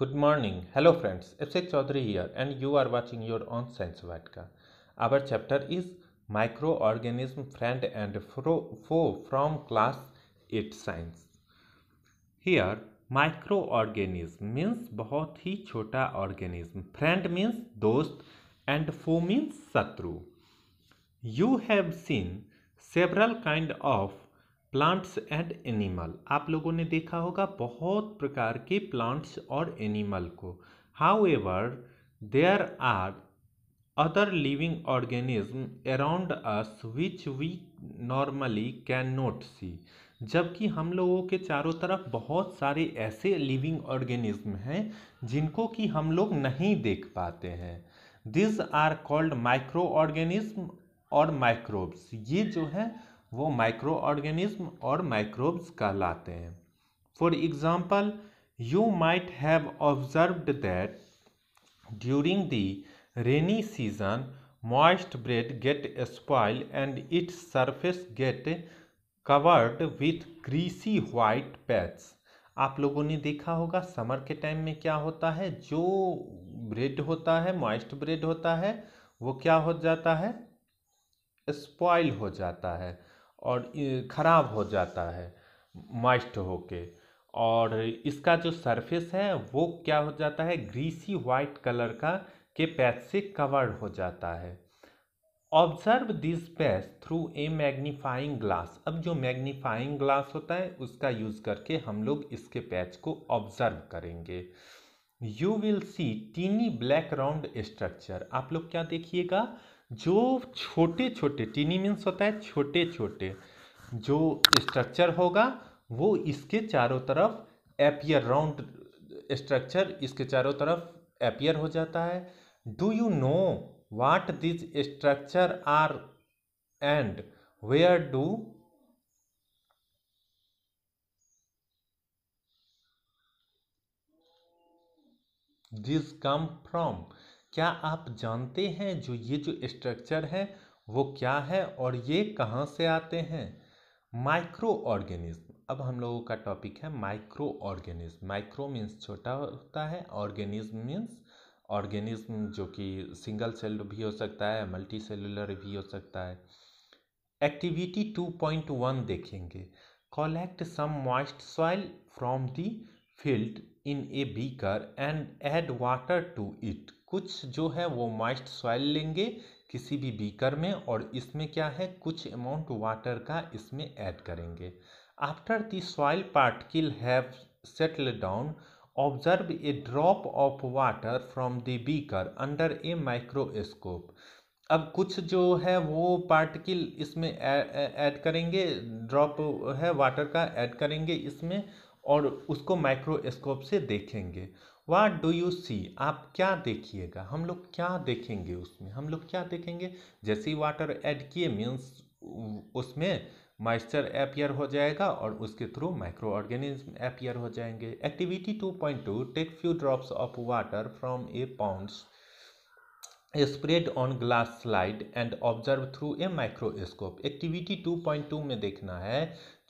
Good morning. Hello friends. f Chaudhary here and you are watching your own Science Vatka. Our chapter is Microorganism Friend and Foe from Class 8 Science. Here microorganism means बहुत ही organism. Friend means means and foe means means You have seen several kind of plants and animal आप लोगों ने देखा होगा बहुत प्रकार के प्लांट्स और एनिमल को however there are other living organism around us which we normally can not see जबकि हम लोगों के चारों तरफ बहुत सारे ऐसे लिविंग ऑर्गेनिज्म हैं जिनको कि हम लोग नहीं देख पाते हैं these are called micro organism और माइक्रोब्स ये जो है वो माइक्रो ऑर्गेनिज्म और माइक्रोब्स कहलाते हैं for example you might have observed that during the rainy season moist bread get spoil and its surface get covered with greasy white pats आप लोगों ने देखा होगा समर के टाइम में क्या होता है जो ब्रेड होता है मॉइस्ट ब्रेड होता है वो क्या हो जाता है स्पॉइल हो जाता है और ख़राब हो जाता है मॉइस्ट होके और इसका जो सरफेस है वो क्या हो जाता है ग्रीसी वाइट कलर का के पैच से कवर्ड हो जाता है observe this patch through a magnifying glass अब जो मैग्नीफाइंग ग्लास होता है उसका यूज़ करके हम लोग इसके पैच को ऑब्जर्व करेंगे you will see tiny black round structure आप लोग क्या देखिएगा जो छोटे छोटे टीनी मीन्स होता है छोटे छोटे जो स्ट्रक्चर होगा वो इसके चारों तरफ एपियर राउंड स्ट्रक्चर इसके चारों तरफ एपियर हो जाता है do you know what these structure are and where do this come from क्या आप जानते हैं जो ये जो स्ट्रक्चर है वो क्या है और ये कहाँ से आते हैं माइक्रो ऑर्गेनिज्म अब हम लोगों का टॉपिक है माइक्रो ऑर्गेनिज्म माइक्रो मीन्स छोटा होता है ऑर्गेनिज्म मीन्स ऑर्गेनिज्म जो कि सिंगल सेल भी हो सकता है मल्टी सेलुलर भी हो सकता है एक्टिविटी 2.1 देखेंगे collect some moist soil from the field in a beaker and add water to it कुछ जो है वो मॉइस्ट सॉइल लेंगे किसी भी बीकर में और इसमें क्या है कुछ अमाउंट वाटर का इसमें ऐड करेंगे after the soil particle have settle down observe a drop of water from the beaker under a microscope अब कुछ जो है वो पार्टिकल इसमें ऐड करेंगे ड्रॉप है वाटर का ऐड करेंगे इसमें और उसको माइक्रोस्कोप से देखेंगे वाट डू यू सी आप क्या देखिएगा हम लोग क्या देखेंगे उसमें हम लोग क्या देखेंगे जैसे ही वाटर ऐड किए मीन्स उसमें मॉइस्चर एपियर हो जाएगा और उसके थ्रू माइक्रो ऑर्गेनिज्म एपियर हो जाएंगे activity 2.2 take few drops of water from a ponds spread on glass slide and observe through a microscope activity 2.2 में देखना है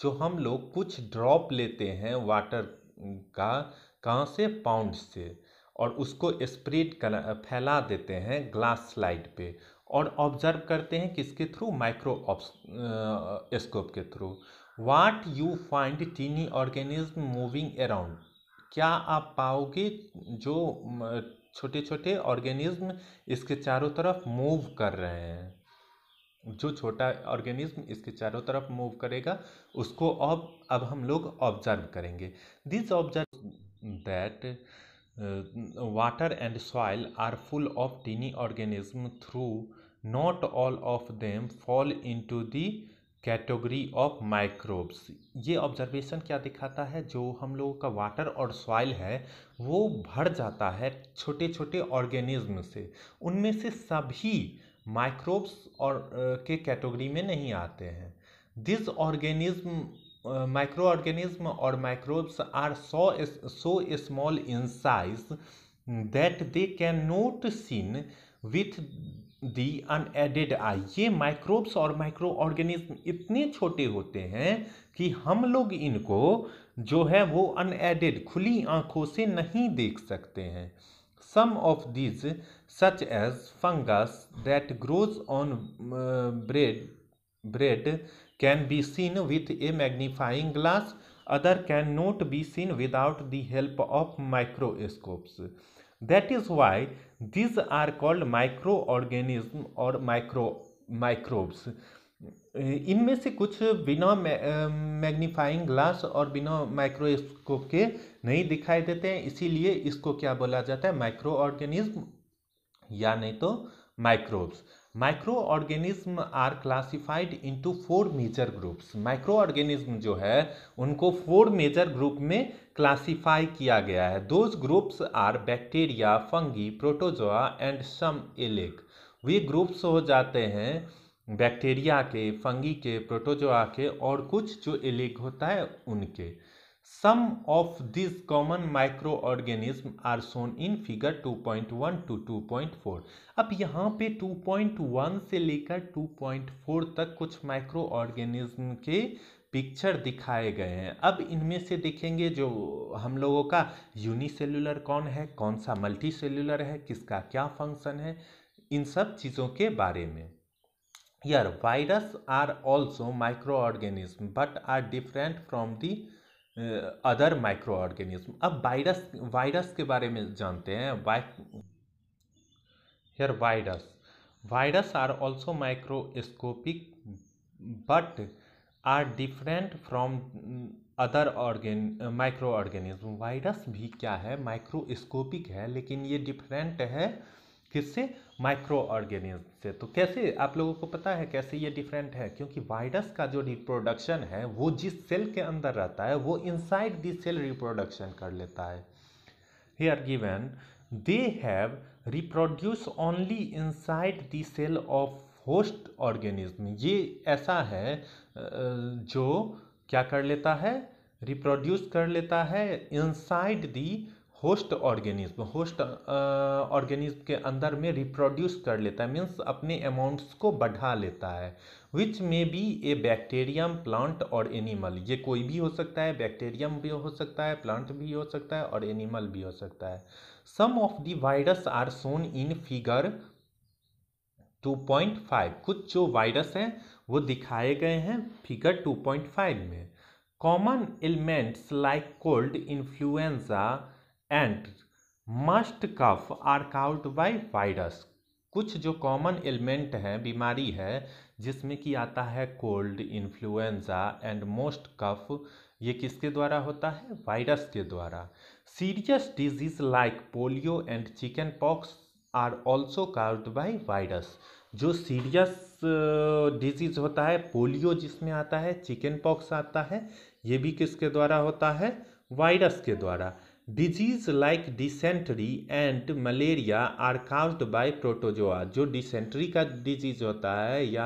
जो हम लोग कुछ ड्रॉप लेते हैं वाटर का कहाँ से पाउंड से और उसको स्प्रेड कर फैला देते हैं ग्लास स्लाइड पे और ऑब्जर्व करते हैं किसके थ्रू माइक्रो स्कोप के through what you find tiny organism moving around क्या आप पाओगे जो छोटे छोटे ऑर्गेनिज्म इसके चारों तरफ मूव कर रहे हैं जो छोटा ऑर्गेनिज्म इसके चारों तरफ मूव करेगा उसको अब अब हम लोग ऑब्जर्व करेंगे this observe that uh, water and soil are full of tiny organism through not all of them fall into the category of microbes ये ऑब्जर्वेशन क्या दिखाता है जो हम लोगों का वाटर और सॉइल है वो भर जाता है छोटे छोटे ऑर्गेनिज्म से उनमें से सभी माइक्रोब्स और uh, के कैटेगरी में नहीं आते हैं दिस ऑर्गेनिज्म माइक्रो ऑर्गेनिज्म और microbes are so so small in size that they can not seen with the unaided eye ये माइक्रोब्स और माइक्रो ऑर्गेनिज्म इतने छोटे होते हैं कि हम लोग इनको जो है वो अनएडेड खुली आँखों से नहीं देख सकते हैं some of these such as fungus that grows on bread bread can be seen with a magnifying glass other can not be seen without the help of microscopes that is why these are called micro organism और micro microbes इनमें से कुछ बिना magnifying glass और बिना microscope के नहीं दिखाई देते हैं इसीलिए इसको क्या बोला जाता है माइक्रो ऑर्गेनिज्म या नहीं तो microbes micro organism are classified into four major groups micro organism जो है उनको फोर मेजर ग्रुप में क्लासिफाई किया गया है those groups are bacteria fungi protozoa and some algae वे ग्रुप्स हो जाते हैं बैक्टीरिया के फंगी के प्रोटोजोआ के और कुछ जो एलिक होता है उनके Some of these common microorganism are shown in figure 2.1 to 2.4. अब यहाँ पे 2.1 से लेकर 2.4 तक कुछ ऑर्गेनिज्म के पिक्चर दिखाए गए हैं अब इनमें से देखेंगे जो हम लोगों का यूनिसेलुलर कौन है कौन सा मल्टी सेलुलर है किसका क्या फंक्शन है इन सब चीज़ों के बारे में यार virus are also micro organism but are different from the other micro organism अब वायरस वायरस के बारे में जानते हैं here virus virus are also microscopic but are different from other organ micro organism virus भी क्या है माइक्रोस्कोपिक है लेकिन ये डिफरेंट है किससे माइक्रो ऑर्गेनिज्म से तो कैसे आप लोगों को पता है कैसे ये डिफरेंट है क्योंकि वायरस का जो रिप्रोडक्शन है वो जिस सेल के अंदर रहता है वो इनसाइड दी सेल रिप्रोडक्शन कर लेता है are given they have reproduce only inside the cell of host organism ये ऐसा है जो क्या कर लेता है रिप्रोड्यूस कर लेता है inside the host organism host organism के अंदर में रिप्रोड्यूस कर लेता है मीन्स अपने अमाउंट्स को बढ़ा लेता है which may be a bacterium plant और एनिमल ये कोई भी हो सकता है बैक्टीरियम भी हो सकता है प्लांट भी हो सकता है और एनिमल भी हो सकता है some of the virus are shown in figure 2.5 कुछ जो वायरस हैं वो दिखाए गए हैं फिगर 2.5 में common elements like cold influenza and must cough are caused by virus कुछ जो कॉमन एलिमेंट हैं बीमारी है जिसमें कि आता है cold influenza and most cough ये किसके द्वारा होता है वायरस के द्वारा serious disease like polio and chickenpox are also caused by virus जो सीरियस डिजीज uh, होता है पोलियो जिसमें आता है चिकन पॉक्स आता है ये भी किसके द्वारा होता है वायरस के द्वारा disease like dysentery and malaria are caused by protozoa जो डिसेंट्री का डिजीज होता है या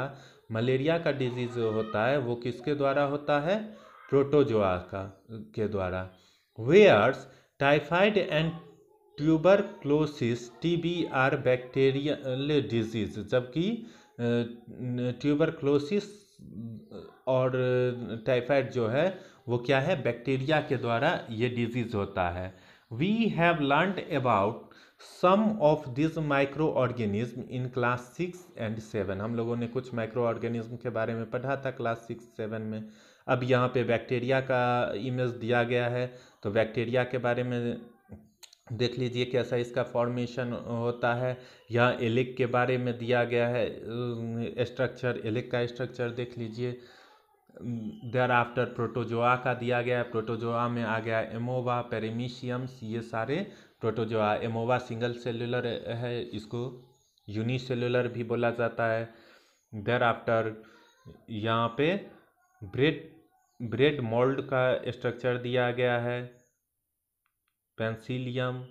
मलेरिया का डिजीज होता है वो किसके द्वारा होता है प्रोटोजोआ का के द्वारा whereas typhoid and tuberculosis T B are bacterial disease जबकि ट्यूबर क्लोसिस और टाइफाइड जो है वो क्या है बैक्टीरिया के द्वारा ये डिजीज होता है we have learned about some of this micro organism in class six and seven हम लोगों ने कुछ माइक्रो ऑर्गेनिज्म के बारे में पढ़ा था क्लास सिक्स सेवन में अब यहाँ पे बैक्टीरिया का इमेज दिया गया है तो बैक्टीरिया के बारे में देख लीजिए कैसा इसका फॉर्मेशन होता है यहाँ एलिक के बारे में दिया गया है स्ट्रक्चर एलिक का स्ट्रक्चर देख लीजिए देर आफ्टर प्रोटोजोआ का दिया गया है प्रोटोजोआ में आ गया एमोवा पेरेमिशियम्स ये सारे प्रोटोजोआ एमोवा सिंगल सेलुलर है इसको यूनिसेलुलर भी बोला जाता है देर आफ्टर यहाँ पे ब्रेड ब्रेड मोल्ड का स्ट्रक्चर दिया गया है पेंसिलियम